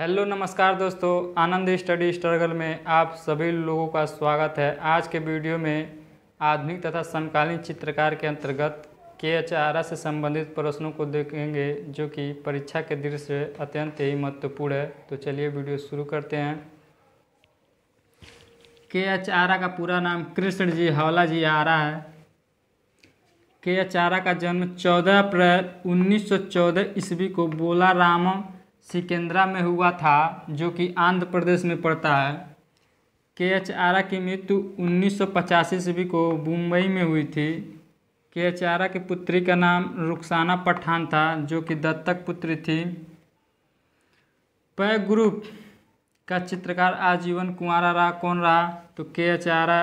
hello नमस्कार दोस्तों आनंद study struggle में आप सभी लोगों का स्वागत है आज के वीडियो में आधुनिक तथा समकालीन चित्रकार के अंतर्गत के एच आर से संबंधित प्रश्नों को देखेंगे जो कि परीक्षा के दृश्य अत्यंत ही महत्वपूर्ण है तो चलिए वीडियो शुरू करते हैं के एच आरा का पूरा नाम कृष्ण जी हवला जी आरा है के एच आरा का जन्म 14 अप्रैल 1914 ईस्वी को बोला रामम सिकेंद्रा में हुआ था जो कि आंध्र प्रदेश में पड़ता है के एच आरा की मृत्यु उन्नीस सौ पचासी ईस्वी को मुंबई में हुई थी के एच आरा की पुत्री का नाम रुखसाना पठान था जो कि दत्तक पुत्री थी पै ग्रुप का चित्रकार आजीवन कुंवारा रहा कौन रहा तो के एच आरा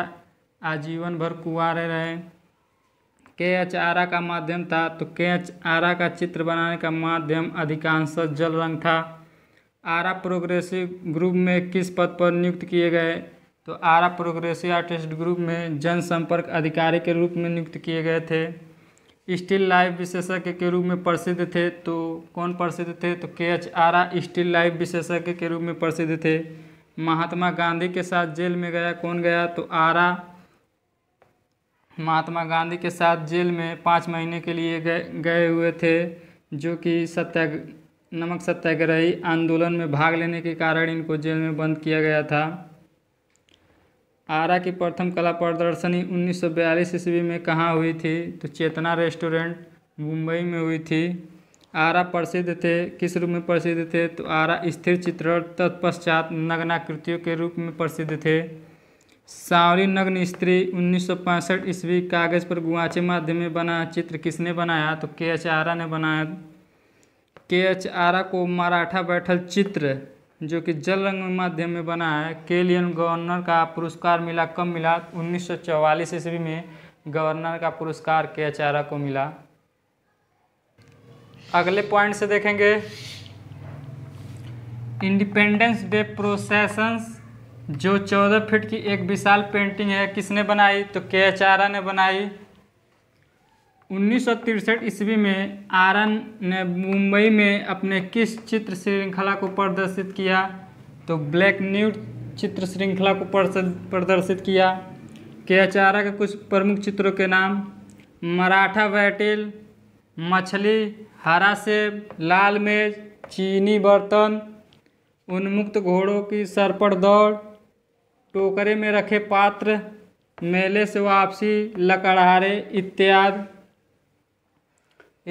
आजीवन भर कुंवारे रहे के एच आरा का माध्यम था तो के एच आरा का चित्र बनाने का माध्यम अधिकांश जल रंग था आरा प्रोग्रेसिव ग्रुप में किस पद पर नियुक्त किए गए तो आरा प्रोग्रेसिव आर्टिस्ट ग्रुप में जनसंपर्क अधिकारी के रूप में नियुक्त किए गए थे स्टिल लाइफ विशेषज्ञ के रूप में प्रसिद्ध थे तो कौन प्रसिद्ध थे तो के एच आरा स्टिल लाइफ विशेषज्ञ के रूप में प्रसिद्ध थे महात्मा गांधी के साथ जेल में गया कौन गया तो आरा महात्मा गांधी के साथ जेल में पाँच महीने के लिए गए गए हुए थे जो कि सत्या नमक सत्याग्रही आंदोलन में भाग लेने के कारण इनको जेल में बंद किया गया था आरा की प्रथम कला प्रदर्शनी 1942 ईस्वी में कहाँ हुई थी तो चेतना रेस्टोरेंट मुंबई में हुई थी आरा प्रसिद्ध थे किस रूप में प्रसिद्ध थे तो आरा स्थिर चित्रण तत्पश्चात नग्नाकृतियों के रूप में प्रसिद्ध थे सावरी नग्न स्त्री उन्नीस ईस्वी कागज़ पर गुआचे माध्यम में बना चित्र किसने बनाया तो के एच आरा ने बनाया के एच आरा को मराठा बैठल चित्र जो कि जल रंग माध्यम में बना है केलियन गवर्नर का पुरस्कार मिला कब मिला 1944 ईस्वी में गवर्नर का पुरस्कार के एच आरा को मिला अगले पॉइंट से देखेंगे इंडिपेंडेंस डे प्रोसेसन्स जो चौदह फीट की एक विशाल पेंटिंग है किसने बनाई तो के एच आरा ने बनाई उन्नीस सौ तिरसठ ईस्वी में आरन ने मुंबई में अपने किस चित्र श्रृंखला को प्रदर्शित किया तो ब्लैक न्यू चित्र श्रृंखला को प्रदर्शित किया के एच आरा के कुछ प्रमुख चित्रों के नाम मराठा बैटिल मछली हरा सेब लाल मेज चीनी बर्तन उन्मुक्त घोड़ों की सरपट दौड़ टोकरे में रखे पात्र मेले से वापसी लकड़हारे इत्यादि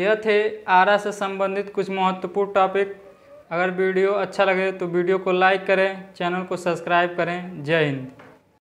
यह थे आरा से संबंधित कुछ महत्वपूर्ण टॉपिक अगर वीडियो अच्छा लगे तो वीडियो को लाइक करें चैनल को सब्सक्राइब करें जय हिंद